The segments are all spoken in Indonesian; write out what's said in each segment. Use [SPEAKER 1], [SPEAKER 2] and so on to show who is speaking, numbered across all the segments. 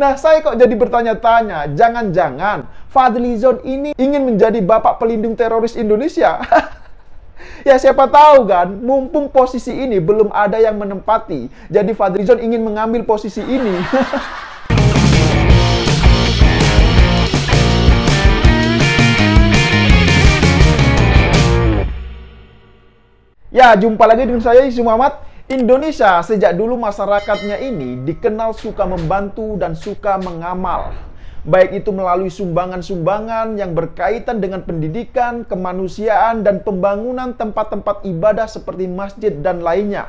[SPEAKER 1] Nah, saya kok jadi bertanya-tanya, jangan-jangan Fadli Zon ini ingin menjadi bapak pelindung teroris Indonesia? ya siapa tahu kan, mumpung posisi ini belum ada yang menempati. Jadi Fadli Zon ingin mengambil posisi ini. Ya, jumpa lagi dengan saya Yusuf Muhammad Indonesia sejak dulu masyarakatnya ini dikenal suka membantu dan suka mengamal. Baik itu melalui sumbangan-sumbangan yang berkaitan dengan pendidikan, kemanusiaan, dan pembangunan tempat-tempat ibadah seperti masjid dan lainnya.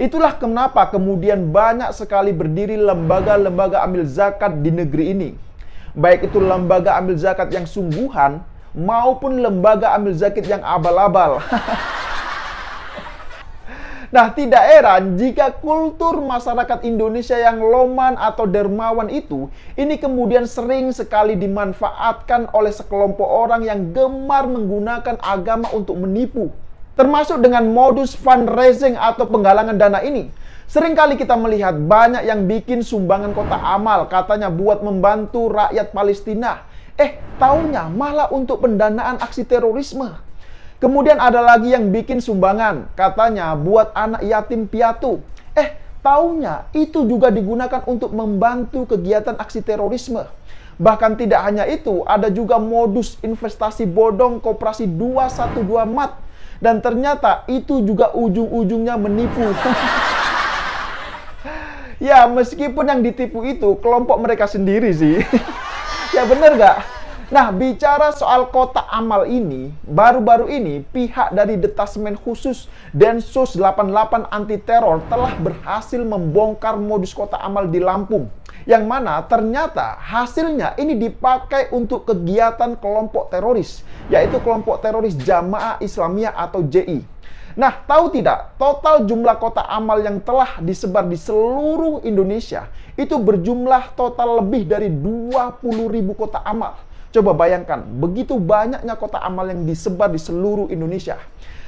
[SPEAKER 1] Itulah kenapa kemudian banyak sekali berdiri lembaga-lembaga amil zakat di negeri ini. Baik itu lembaga amil zakat yang sungguhan maupun lembaga amil zakat yang abal-abal. Nah, tidak heran jika kultur masyarakat Indonesia yang loman atau dermawan itu ini kemudian sering sekali dimanfaatkan oleh sekelompok orang yang gemar menggunakan agama untuk menipu, termasuk dengan modus fundraising atau penggalangan dana ini. sering kali kita melihat banyak yang bikin sumbangan kota amal, katanya buat membantu rakyat Palestina. Eh, taunya malah untuk pendanaan aksi terorisme. Kemudian ada lagi yang bikin sumbangan, katanya buat anak yatim piatu. Eh, taunya itu juga digunakan untuk membantu kegiatan aksi terorisme. Bahkan tidak hanya itu, ada juga modus investasi bodong koperasi 212 MAT. Dan ternyata itu juga ujung-ujungnya menipu. ya, meskipun yang ditipu itu kelompok mereka sendiri sih. ya bener gak? Nah, bicara soal kotak amal ini, baru-baru ini pihak dari Detasmen Khusus Densus 88 Anti Teror telah berhasil membongkar modus kotak amal di Lampung. Yang mana ternyata hasilnya ini dipakai untuk kegiatan kelompok teroris, yaitu kelompok teroris Jamaah Islamiyah atau JI. Nah, tahu tidak, total jumlah kota amal yang telah disebar di seluruh Indonesia itu berjumlah total lebih dari 20 ribu kota amal. Coba bayangkan, begitu banyaknya kota amal yang disebar di seluruh Indonesia.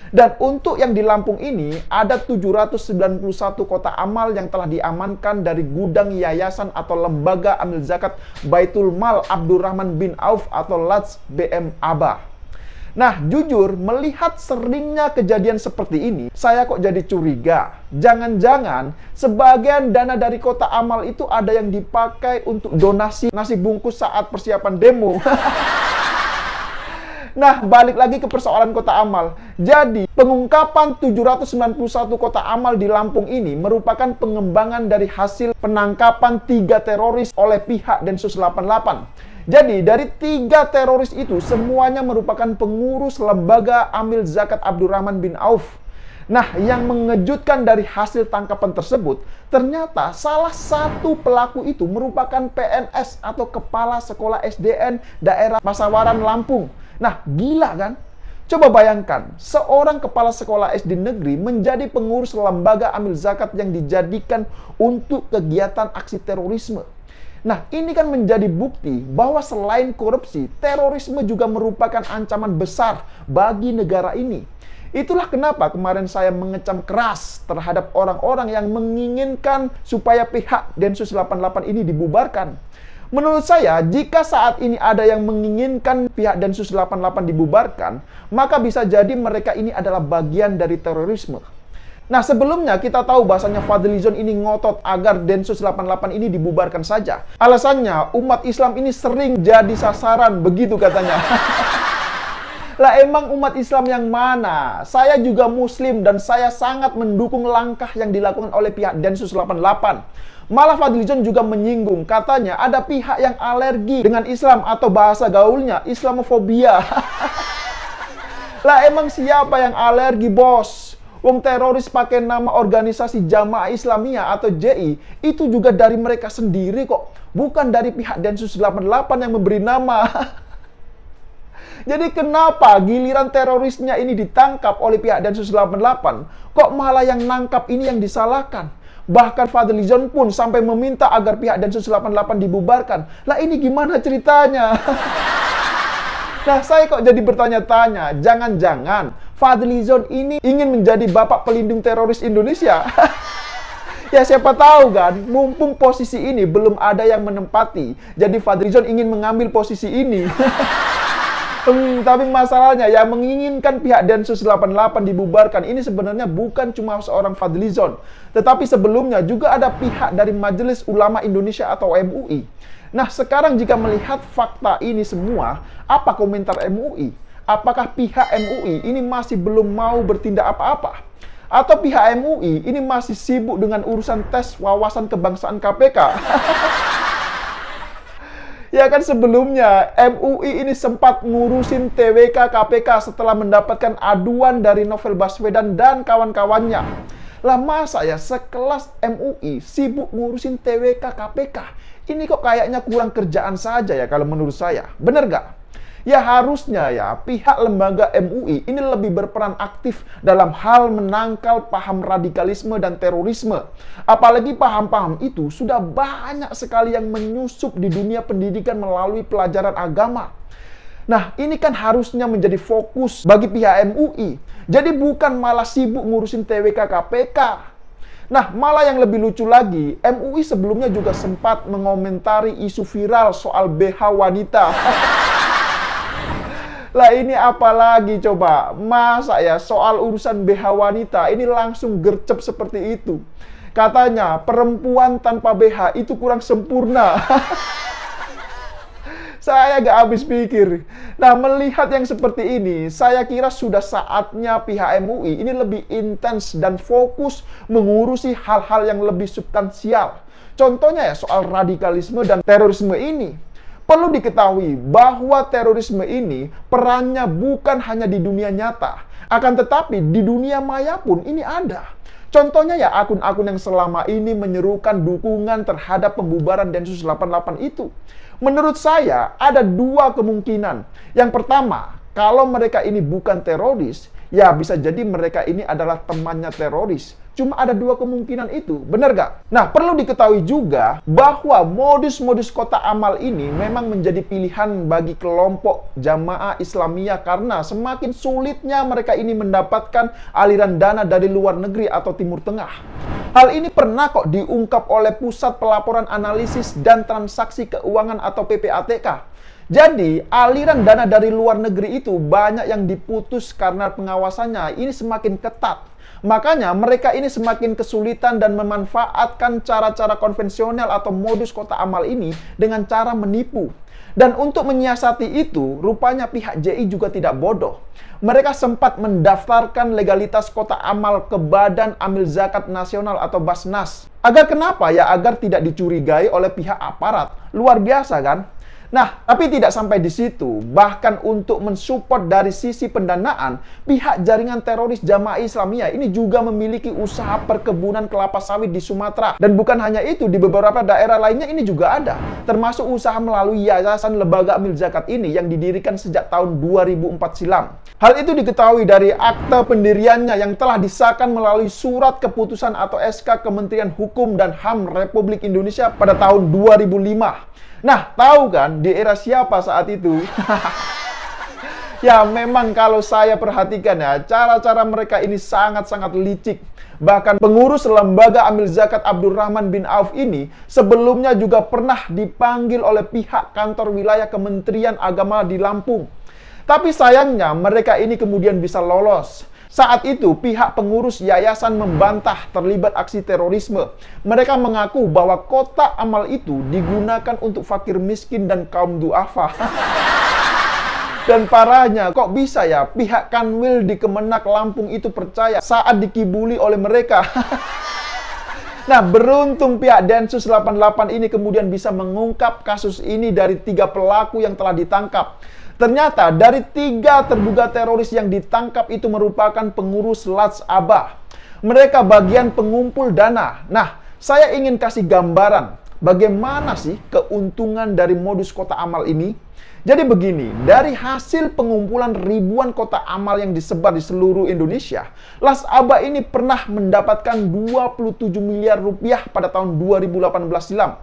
[SPEAKER 1] Dan untuk yang di Lampung ini, ada 791 kota amal yang telah diamankan dari gudang yayasan atau lembaga amil zakat Baitul Mal Abdurrahman bin Auf atau Lats BM Abah. Nah, jujur, melihat seringnya kejadian seperti ini, saya kok jadi curiga. Jangan-jangan sebagian dana dari kota amal itu ada yang dipakai untuk donasi nasi bungkus saat persiapan demo. Nah, balik lagi ke persoalan kota amal. Jadi, pengungkapan 791 kota amal di Lampung ini merupakan pengembangan dari hasil penangkapan tiga teroris oleh pihak Densus 88. Jadi dari tiga teroris itu semuanya merupakan pengurus lembaga amil zakat Abdurrahman bin Auf. Nah, yang mengejutkan dari hasil tangkapan tersebut, ternyata salah satu pelaku itu merupakan PNS atau Kepala Sekolah SDN Daerah Pasawaran Lampung. Nah, gila kan? Coba bayangkan, seorang kepala sekolah SD negeri menjadi pengurus lembaga amil zakat yang dijadikan untuk kegiatan aksi terorisme. Nah, ini kan menjadi bukti bahwa selain korupsi, terorisme juga merupakan ancaman besar bagi negara ini. Itulah kenapa kemarin saya mengecam keras terhadap orang-orang yang menginginkan supaya pihak Densus 88 ini dibubarkan. Menurut saya, jika saat ini ada yang menginginkan pihak Densus 88 dibubarkan, maka bisa jadi mereka ini adalah bagian dari terorisme. Nah sebelumnya kita tahu bahasanya Fadlizon ini ngotot agar Densus 88 ini dibubarkan saja. Alasannya umat Islam ini sering jadi sasaran begitu katanya. lah emang umat Islam yang mana? Saya juga muslim dan saya sangat mendukung langkah yang dilakukan oleh pihak Densus 88. Malah Fadlizon juga menyinggung katanya ada pihak yang alergi dengan Islam atau bahasa gaulnya Islamofobia. lah emang siapa yang alergi bos? Wong teroris pakai nama organisasi Jamaah Islamiyah atau JI itu juga dari mereka sendiri kok, bukan dari pihak Densus 88 yang memberi nama. Jadi kenapa giliran terorisnya ini ditangkap oleh pihak Densus 88? Kok malah yang nangkap ini yang disalahkan? Bahkan Fadlizon pun sampai meminta agar pihak Densus 88 dibubarkan. Lah ini gimana ceritanya? Nah, saya kok jadi bertanya-tanya, jangan-jangan Fadlizon ini ingin menjadi bapak pelindung teroris Indonesia? ya siapa tahu kan, mumpung posisi ini belum ada yang menempati, jadi Fadlizon ingin mengambil posisi ini. Hmm, tapi masalahnya yang menginginkan pihak Densus 88 dibubarkan ini sebenarnya bukan cuma seorang Fadlizon, tetapi sebelumnya juga ada pihak dari Majelis Ulama Indonesia atau MUI Nah, sekarang jika melihat fakta ini semua, apa komentar MUI? Apakah pihak MUI ini masih belum mau bertindak apa-apa? Atau pihak MUI ini masih sibuk dengan urusan tes wawasan kebangsaan KPK? ya kan sebelumnya MUI ini sempat ngurusin TWK KPK setelah mendapatkan aduan dari Novel Baswedan dan kawan-kawannya. Lah masa ya sekelas MUI sibuk ngurusin TWK KPK? ini kok kayaknya kurang kerjaan saja ya kalau menurut saya. Benar gak? Ya harusnya ya pihak lembaga MUI ini lebih berperan aktif dalam hal menangkal paham radikalisme dan terorisme. Apalagi paham-paham itu sudah banyak sekali yang menyusup di dunia pendidikan melalui pelajaran agama. Nah, ini kan harusnya menjadi fokus bagi pihak MUI. Jadi bukan malah sibuk ngurusin TWK KPK, Nah, malah yang lebih lucu lagi, MUI sebelumnya juga sempat mengomentari isu viral soal BH wanita. lah ini apalagi coba? Masa ya soal urusan BH wanita ini langsung gercep seperti itu. Katanya perempuan tanpa BH itu kurang sempurna. Saya gak habis pikir. Nah, melihat yang seperti ini, saya kira sudah saatnya pihak MUI ini lebih intens dan fokus mengurusi hal-hal yang lebih substansial. Contohnya ya soal radikalisme dan terorisme ini. Perlu diketahui bahwa terorisme ini perannya bukan hanya di dunia nyata, akan tetapi di dunia maya pun ini ada. Contohnya ya akun-akun yang selama ini menyerukan dukungan terhadap pembubaran Densus 88 itu. Menurut saya ada dua kemungkinan. Yang pertama, kalau mereka ini bukan teroris, ya bisa jadi mereka ini adalah temannya teroris Cuma ada dua kemungkinan itu, benar gak? Nah, perlu diketahui juga bahwa modus-modus kota amal ini memang menjadi pilihan bagi kelompok jamaah Islamiyah karena semakin sulitnya mereka ini mendapatkan aliran dana dari luar negeri atau Timur Tengah. Hal ini pernah kok diungkap oleh Pusat Pelaporan Analisis dan Transaksi Keuangan atau PPATK. Jadi, aliran dana dari luar negeri itu banyak yang diputus karena pengawasannya ini semakin ketat Makanya mereka ini semakin kesulitan dan memanfaatkan cara-cara konvensional atau modus kota amal ini dengan cara menipu. Dan untuk menyiasati itu, rupanya pihak JI juga tidak bodoh. Mereka sempat mendaftarkan legalitas kota amal ke Badan Amil Zakat Nasional atau Basnas. Agar kenapa ya? Agar tidak dicurigai oleh pihak aparat. Luar biasa kan? Nah, tapi tidak sampai di situ. Bahkan untuk mensupport dari sisi pendanaan, pihak jaringan teroris Jamaah Islamiyah ini juga memiliki usaha perkebunan kelapa sawit di Sumatera. Dan bukan hanya itu, di beberapa daerah lainnya ini juga ada. Termasuk usaha melalui Yayasan Lembaga Amil Zakat ini yang didirikan sejak tahun 2004 silam. Hal itu diketahui dari akta pendiriannya yang telah disahkan melalui surat keputusan atau SK Kementerian Hukum dan HAM Republik Indonesia pada tahun 2005. Nah, tahu kan di era siapa saat itu? ya, memang kalau saya perhatikan ya, cara-cara mereka ini sangat-sangat licik. Bahkan pengurus lembaga amil zakat Abdurrahman bin Auf ini sebelumnya juga pernah dipanggil oleh pihak kantor wilayah Kementerian Agama di Lampung tapi sayangnya mereka ini kemudian bisa lolos. Saat itu, pihak pengurus yayasan membantah terlibat aksi terorisme. Mereka mengaku bahwa kota amal itu digunakan untuk fakir miskin dan kaum duafa. Dan parahnya, kok bisa ya pihak Kanwil di Kemenak Lampung itu percaya saat dikibuli oleh mereka? nah, beruntung pihak Densus 88 ini kemudian bisa mengungkap kasus ini dari tiga pelaku yang telah ditangkap. Ternyata dari tiga terduga teroris yang ditangkap itu merupakan pengurus Lats Abah. Mereka bagian pengumpul dana. Nah, saya ingin kasih gambaran bagaimana sih keuntungan dari modus kota amal ini? Jadi begini, dari hasil pengumpulan ribuan kota amal yang disebar di seluruh Indonesia, Las Aba ini pernah mendapatkan 27 miliar rupiah pada tahun 2018 silam.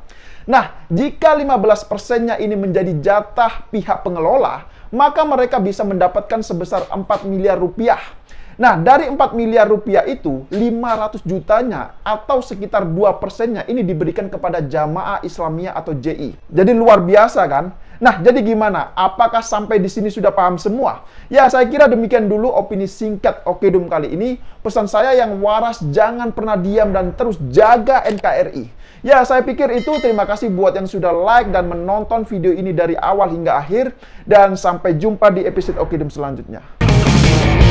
[SPEAKER 1] Nah, jika 15%-nya ini menjadi jatah pihak pengelola, maka mereka bisa mendapatkan sebesar 4 miliar rupiah. Nah, dari 4 miliar rupiah itu, 500 jutanya atau sekitar 2 persennya ini diberikan kepada Jamaah Islamiyah atau JI. Jadi luar biasa kan? Nah, jadi gimana? Apakah sampai di sini sudah paham semua? Ya, saya kira demikian dulu opini singkat Oke Dum kali ini. Pesan saya yang waras, jangan pernah diam dan terus jaga NKRI. Ya, saya pikir itu. Terima kasih buat yang sudah like dan menonton video ini dari awal hingga akhir. Dan sampai jumpa di episode Oke Dum selanjutnya.